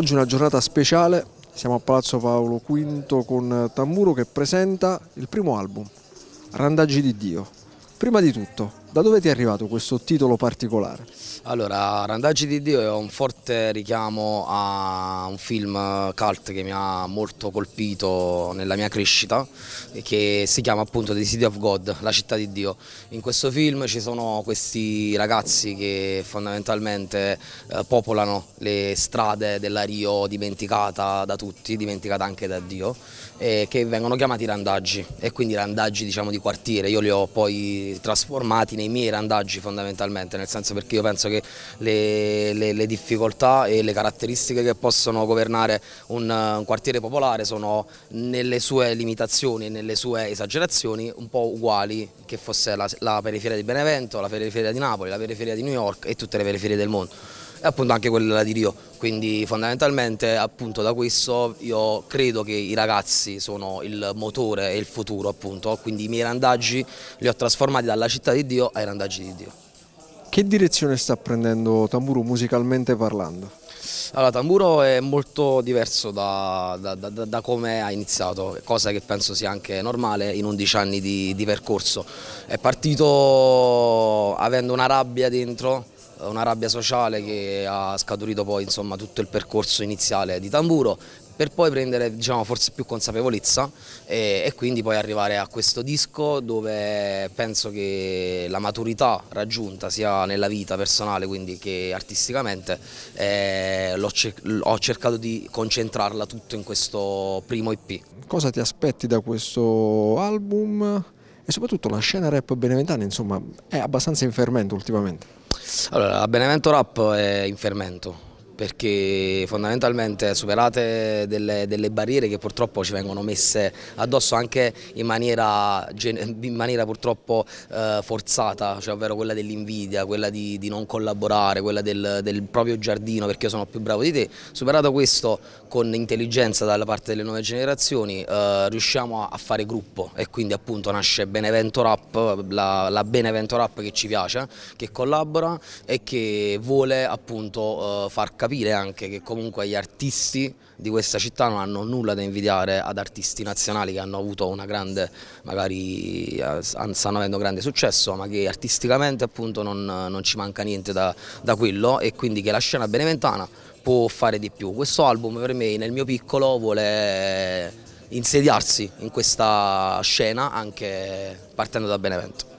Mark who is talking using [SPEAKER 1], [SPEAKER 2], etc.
[SPEAKER 1] oggi è una giornata speciale, siamo a Palazzo Paolo V con Tamburo che presenta il primo album, Randaggi di Dio. Prima di tutto, da dove ti è arrivato questo titolo particolare?
[SPEAKER 2] Allora, Randaggi di Dio è un forte richiamo a un film cult che mi ha molto colpito nella mia crescita che si chiama appunto The City of God, la città di Dio. In questo film ci sono questi ragazzi che fondamentalmente eh, popolano le strade della Rio dimenticata da tutti, dimenticata anche da Dio, che vengono chiamati randaggi e quindi randaggi diciamo di quartiere. Io li ho poi trasformati nei miei randaggi fondamentalmente, nel senso perché io penso che le, le, le difficoltà e le caratteristiche che possono governare un, un quartiere popolare sono nelle sue limitazioni e nelle sue esagerazioni un po' uguali che fosse la, la periferia di Benevento, la periferia di Napoli, la periferia di New York e tutte le periferie del mondo e appunto anche quella di Rio. Quindi fondamentalmente appunto da questo io credo che i ragazzi sono il motore e il futuro appunto, quindi i miei randaggi li ho trasformati dalla città di Dio ai randaggi di Dio.
[SPEAKER 1] Che direzione sta prendendo Tamburo musicalmente parlando?
[SPEAKER 2] Allora, Tamburo è molto diverso da, da, da, da, come ha iniziato, cosa che penso sia anche normale in 11 anni di, di percorso. È partito avendo una rabbia dentro eh, una rabbia sociale che ha scaturito poi insomma, tutto il percorso iniziale di Tamburo per poi prendere diciamo, forse più consapevolezza e, e, quindi poi arrivare a questo disco dove penso che la maturità raggiunta sia nella vita personale quindi che artisticamente eh, ho cercato di concentrarla tutto in questo primo EP. Cosa
[SPEAKER 1] ti aspetti da questo album? e soprattutto la scena rap beneventana insomma è abbastanza in fermento ultimamente.
[SPEAKER 2] Allora, Benevento Rap è in fermento, perché fondamentalmente superate delle, delle, barriere che purtroppo ci vengono messe addosso anche in maniera, in maniera purtroppo eh, forzata, cioè ovvero quella dell'invidia, quella di, di, non collaborare, quella del, del, proprio giardino perché io sono più bravo di te, superato questo con intelligenza dalla parte delle nuove generazioni eh, riusciamo a, a, fare gruppo e quindi appunto nasce Benevento Rap, la, la, Benevento Rap che ci piace, che collabora e che vuole appunto eh, far capire capire anche che comunque gli artisti di questa città non hanno nulla da invidiare ad artisti nazionali che hanno avuto una grande, magari eh, stanno avendo grande successo, ma che artisticamente appunto non, non ci manca niente da, da quello e quindi che la scena beneventana può fare di più. Questo album per me nel mio piccolo vuole insediarsi in questa scena anche partendo da Benevento.